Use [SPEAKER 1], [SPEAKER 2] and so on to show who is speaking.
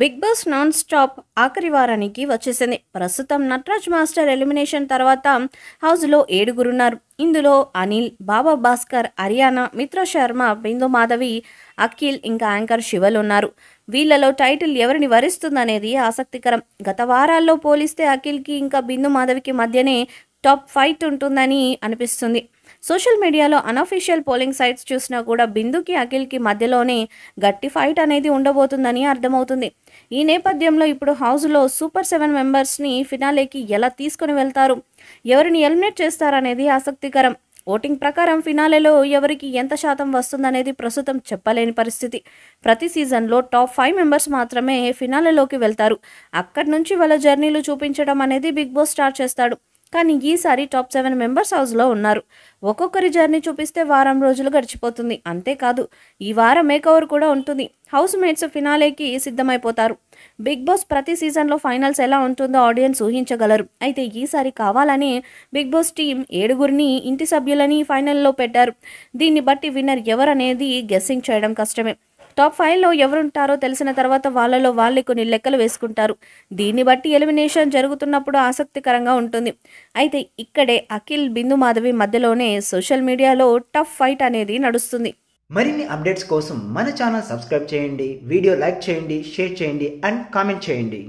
[SPEAKER 1] big boss non stop ఆఖరి వారానికి వచ్చేసింది ప్రస్తుతం నటరాజ్ మాస్టర్ ఎలిమినేషన్ తర్వాత హౌస్లో ఏడుగురున్నారు ఇందులో అనిల్ బాబా భాస్కర్ హరియానా మిత్ర శర్మ బిందు మాధవి అఖిల్ ఇంకా యాంకర్ శివలు ఉన్నారు వీళ్ళలో టైటిల్ ఎవరిని వరిస్తుందనేది ఆసక్తికరం గత వారాల్లో పోలిస్తే అఖిల్కి ఇంకా బిందు మాధవికి మధ్యనే టాప్ ఫైట్ ఉంటుందని అనిపిస్తుంది సోషల్ మీడియాలో అనఫీషియల్ పోలింగ్ సైట్స్ చూసినా కూడా బిందుకి అఖిల్కి మధ్యలోనే గట్టి ఫైట్ అనేది ఉండబోతుందని అర్థమవుతుంది ఈ నేపథ్యంలో ఇప్పుడు హౌస్లో సూపర్ సెవెన్ మెంబర్స్ని ఫినాలేకి ఎలా తీసుకుని వెళ్తారు ఎవరిని ఎలిమినేట్ చేస్తారనేది ఆసక్తికరం ఓటింగ్ ప్రకారం ఫినాలేలో ఎవరికి ఎంత శాతం వస్తుందనేది ప్రస్తుతం చెప్పలేని పరిస్థితి ప్రతి సీజన్లో టాప్ ఫైవ్ మెంబర్స్ మాత్రమే ఫినాలేలోకి వెళ్తారు అక్కడి నుంచి వాళ్ళ జర్నీలు చూపించడం అనేది బిగ్ బాస్ స్టార్ట్ చేస్తాడు కానీ ఈసారి టాప్ సెవెన్ మెంబర్స్ హౌస్లో ఉన్నారు ఒక్కొక్కరి జర్నీ చూపిస్తే వారం రోజులు గడిచిపోతుంది అంతేకాదు ఈ వారం మేకవర్ కూడా ఉంటుంది హౌస్ మేట్స్ ఫినాలేకి సిద్ధమైపోతారు బిగ్ బాస్ ప్రతి సీజన్లో ఫైనల్స్ ఎలా ఉంటుందో ఆడియన్స్ ఊహించగలరు అయితే ఈసారి కావాలని బిగ్ బాస్ టీం ఏడుగురిని ఇంటి సభ్యులని ఫైనల్లో పెట్టారు దీన్ని బట్టి విన్నర్ ఎవరనేది గెస్సింగ్ చేయడం కష్టమే టాప్ ఫైవ్లో ఎవరుంటారో తెలిసిన తర్వాత వాళ్ళలో వాళ్ళే కొన్ని లెక్కలు వేసుకుంటారు దీన్ని బట్టి ఎలిమినేషన్ జరుగుతున్నప్పుడు ఆసక్తికరంగా ఉంటుంది అయితే ఇక్కడే అఖిల్ బిందు మాధవి మధ్యలోనే సోషల్ మీడియాలో టఫ్ ఫైట్ అనేది నడుస్తుంది మరిన్ని అప్డేట్స్ కోసం మన ఛానల్ సబ్స్క్రైబ్ చేయండి వీడియో లైక్ చేయండి షేర్ చేయండి అండ్ కామెంట్ చేయండి